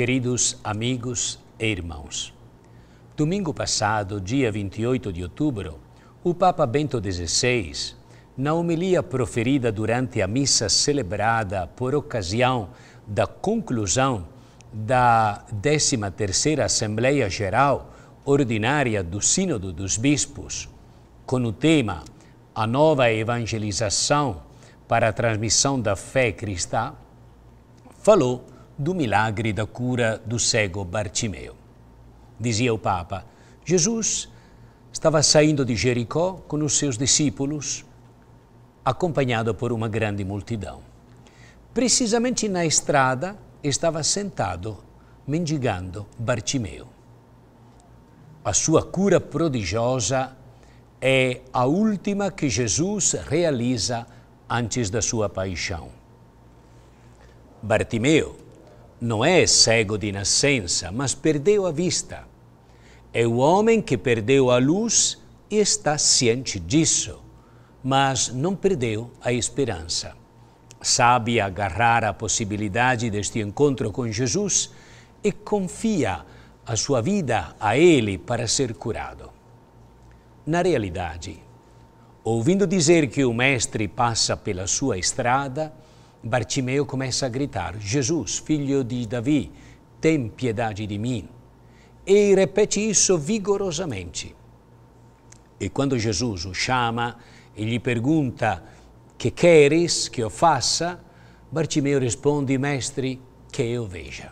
Queridos amigos e irmãos, domingo passado, dia 28 de outubro, o Papa Bento XVI, na homilia proferida durante a missa celebrada por ocasião da conclusão da 13ª Assembleia Geral Ordinária do Sínodo dos Bispos, com o tema A Nova Evangelização para a Transmissão da Fé Cristã, falou do milagre da cura do cego Bartimeu. Dizia o Papa: Jesus estava saindo de Jericó com os seus discípulos, acompanhado por uma grande multidão. Precisamente na estrada estava sentado, mendigando Bartimeu. A sua cura prodigiosa é a última que Jesus realiza antes da sua paixão. Bartimeu não é cego de nascença, mas perdeu a vista. É o homem que perdeu a luz e está ciente disso, mas não perdeu a esperança. Sabe agarrar a possibilidade deste encontro com Jesus e confia a sua vida a Ele para ser curado. Na realidade, ouvindo dizer que o Mestre passa pela sua estrada, Barcimeo começa a gritar: Jesus, filho di Davi, tem piedade di me. E ripete isso vigorosamente. E quando Jesus o chama e gli pergunta: Que queres che eu faça? Barcimeo risponde, Mestre, che io veja.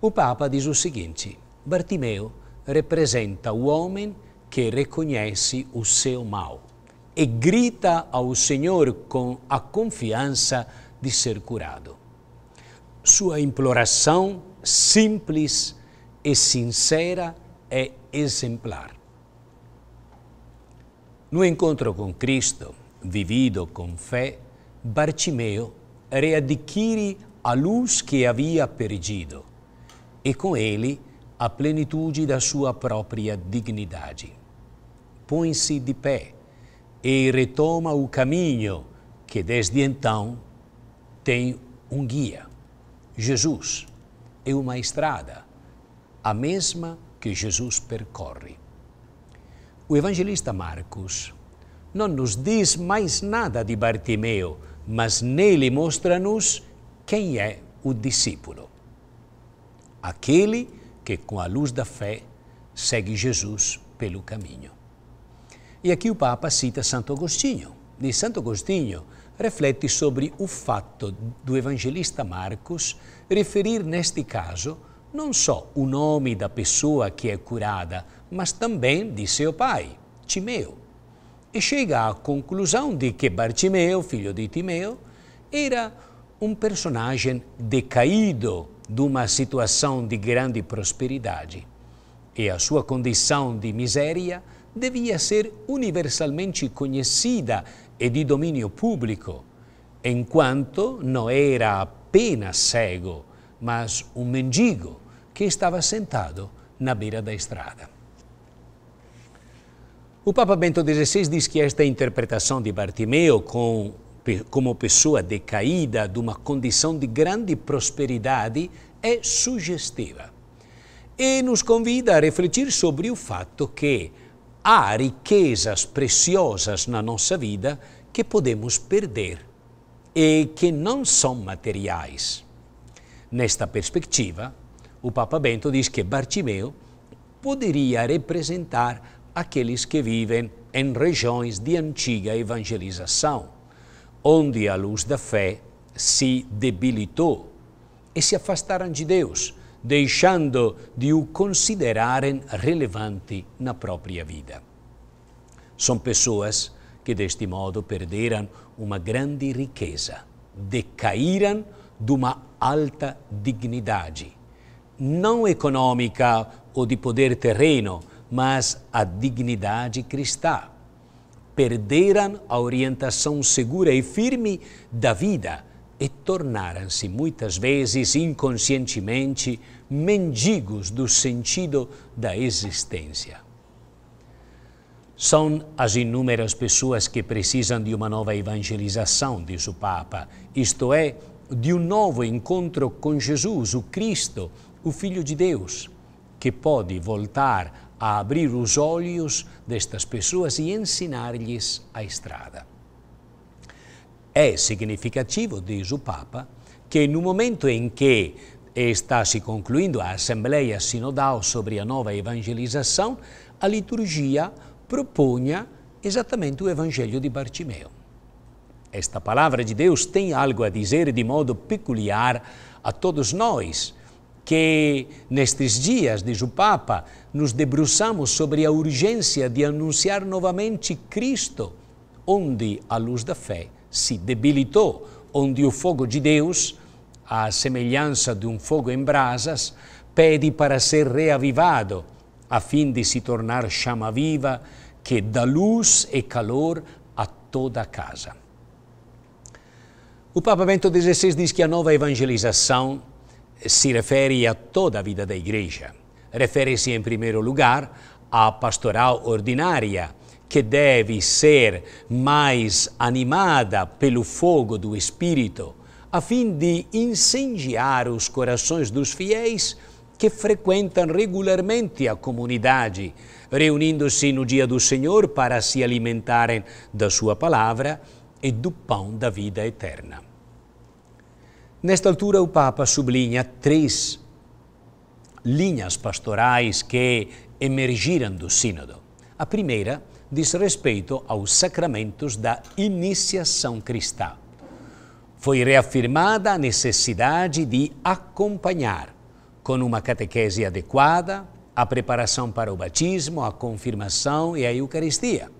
O Papa diz o seguinte: Bartimeo rappresenta o homem que reconhece o seu mal. e grita ao Senhor com a confiança de ser curado. Sua imploração simples e sincera é exemplar. No encontro com Cristo, vivido com fé, Bartimeu readquire a luz que havia perdido e com ele a plenitude da sua própria dignidade. Põe-se de pé e retoma o caminho que desde então tem um guia. Jesus é uma estrada, a mesma que Jesus percorre. O evangelista Marcos não nos diz mais nada de Bartimeu, mas nele mostra-nos quem é o discípulo. Aquele que, com a luz da fé, segue Jesus pelo caminho. E aqui o Papa cita Santo Agostinho. E Santo Agostinho reflete sobre o fato do evangelista Marcos referir, neste caso, não só o nome da pessoa que é curada, mas também de seu pai, Timeu. E chega à conclusão de que Bartimeu, filho de Timeu, era um personagem decaído de uma situação de grande prosperidade. E a sua condição de miséria devia ser universalmente conhecida e di dominio pubblico, in quanto non era appena cego, ma un mendigo che stava sentato na beira da estrada. O Papa Bento XVI diz que esta interpretação de Bartimeu com, como pessoa decaída de uma condição de grande prosperidade é sugestiva e nos convida a refletir sobre o fato que há riquezas preciosas na nossa vida que podemos perder e que não são materiais. Nesta perspectiva, o Papa Bento diz que Bartimeu poderia representar aqueles que vivem em regiões de antiga evangelização, onde a luz da fé se debilitou e se afastaram de Deus deixando de o considerarem relevante na própria vida. São pessoas que, deste modo, perderam uma grande riqueza, decaíram de uma alta dignidade, não econômica ou de poder terreno, mas a dignidade cristã. Perderam a orientação segura e firme da vida e tornaram-se muitas vezes inconscientemente mendigos do sentido da existência. São as inúmeras pessoas que precisam de uma nova evangelização, diz o Papa, isto é, de um novo encontro com Jesus, o Cristo, o Filho de Deus, que pode voltar a abrir os olhos destas pessoas e ensinar-lhes a estrada. É significativo, diz o Papa, que no momento em que está se concluindo a Assembleia Sinodal sobre a nova evangelização, a liturgia proponha exatamente o Evangelho de Bartimeu. Esta palavra de Deus tem algo a dizer de modo peculiar a todos nós, que nestes dias, diz o Papa, nos debruçamos sobre a urgência de anunciar novamente Cristo, onde, à luz da fé, se debilitou, onde o fogo de Deus, à semelhança de um fogo em brasas, pede para ser reavivado, a fim de se tornar chama viva que dá luz e calor a toda a casa. O Papa Bento XVI diz que a nova evangelização se refere a toda a vida da Igreja. Refere-se, em primeiro lugar, à pastoral ordinária, que deve ser mais animada pelo fogo do Espírito, a fim de incendiar os corações dos fiéis que frequentam regularmente a comunidade, reunindo-se no dia do Senhor para se alimentarem da Sua palavra e do pão da vida eterna. Nesta altura, o Papa sublinha três linhas pastorais que emergiram do Sínodo. A primeira diz respeito aos sacramentos da iniciação cristã. Foi reafirmada a necessidade de acompanhar, com uma catequese adequada, a preparação para o batismo, a confirmação e a Eucaristia.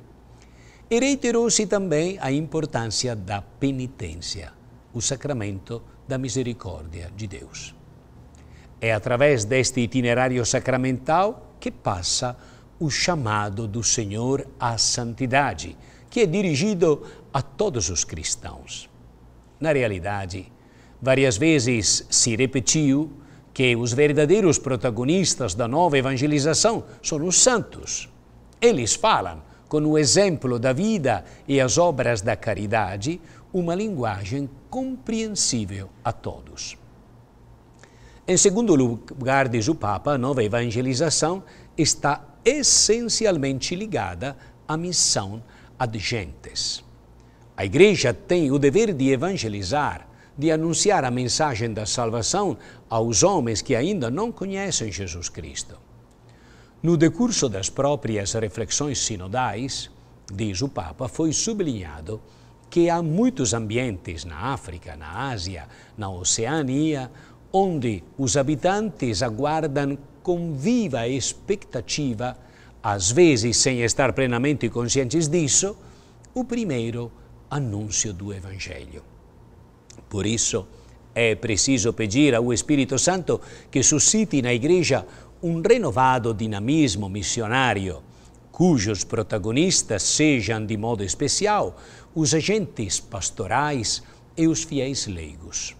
E reiterou-se também a importância da penitência, o sacramento da misericórdia de Deus. É através deste itinerário sacramental que passa a o chamado do Senhor à santidade, que é dirigido a todos os cristãos. Na realidade, várias vezes se repetiu que os verdadeiros protagonistas da nova evangelização são os santos. Eles falam, com o exemplo da vida e as obras da caridade, uma linguagem compreensível a todos. Em segundo lugar, diz o Papa, a nova evangelização está essencialmente ligada à missão ad gentes. A igreja tem o dever de evangelizar, de anunciar a mensagem da salvação aos homens que ainda não conhecem Jesus Cristo. No decurso das próprias reflexões sinodais, diz o Papa, foi sublinhado que há muitos ambientes na África, na Ásia, na Oceania, onde os habitantes aguardam com viva expectativa, às vezes sem estar plenamente conscientes disso, o primeiro anúncio do Evangelho. Por isso, é preciso pedir ao Espírito Santo que suscite na Igreja um renovado dinamismo missionário, cujos protagonistas sejam, de modo especial, os agentes pastorais e os fiéis leigos.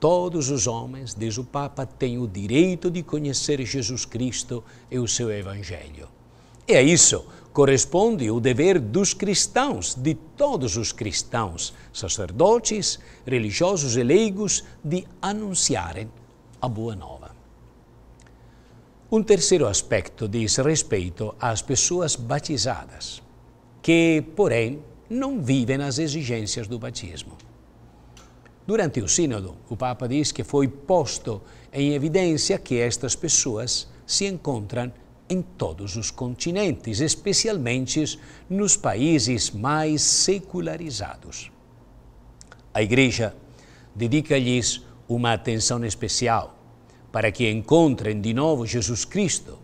Todos os homens, diz o Papa, têm o direito de conhecer Jesus Cristo e o seu Evangelho. E a isso corresponde o dever dos cristãos, de todos os cristãos, sacerdotes, religiosos e leigos, de anunciarem a Boa Nova. Um terceiro aspecto diz respeito às pessoas batizadas, que, porém, não vivem as exigências do batismo. Durante o Sínodo, o Papa diz que foi posto em evidência que estas pessoas se encontram em todos os continentes, especialmente nos países mais secularizados. A Igreja dedica-lhes uma atenção especial para que encontrem de novo Jesus Cristo,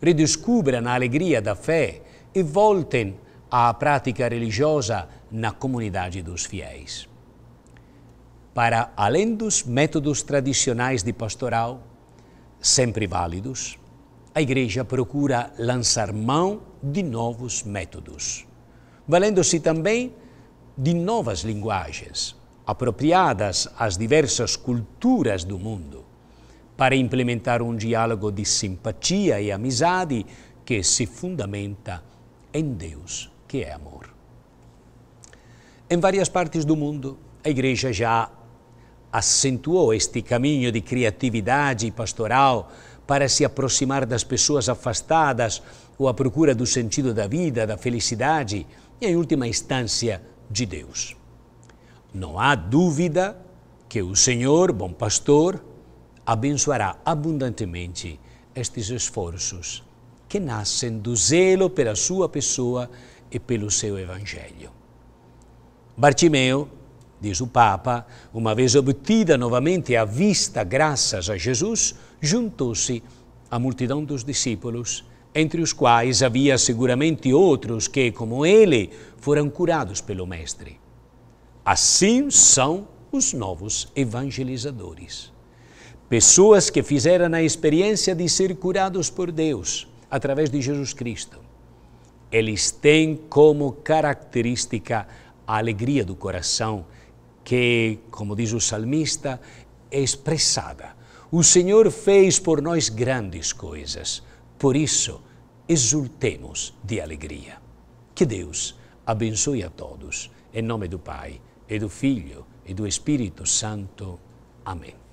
redescubram a alegria da fé e voltem à prática religiosa na comunidade dos fiéis para além dos métodos tradicionais de pastoral, sempre válidos, a Igreja procura lançar mão de novos métodos, valendo-se também de novas linguagens, apropriadas às diversas culturas do mundo, para implementar um diálogo de simpatia e amizade que se fundamenta em Deus, que é amor. Em várias partes do mundo, a Igreja já acentuou este caminho de criatividade pastoral para se aproximar das pessoas afastadas ou à procura do sentido da vida, da felicidade e, em última instância, de Deus. Não há dúvida que o Senhor, bom pastor, abençoará abundantemente estes esforços que nascem do zelo pela sua pessoa e pelo seu evangelho. Bartimeu diz o Papa, uma vez obtida novamente a vista graças a Jesus, juntou-se a multidão dos discípulos, entre os quais havia seguramente outros que, como ele, foram curados pelo Mestre. Assim são os novos evangelizadores. Pessoas que fizeram a experiência de ser curados por Deus através de Jesus Cristo. Eles têm como característica a alegria do coração que, como diz o salmista, é expressada. O Senhor fez por nós grandes coisas, por isso exultemos de alegria. Que Deus abençoe a todos, em nome do Pai, e do Filho, e do Espírito Santo. Amém.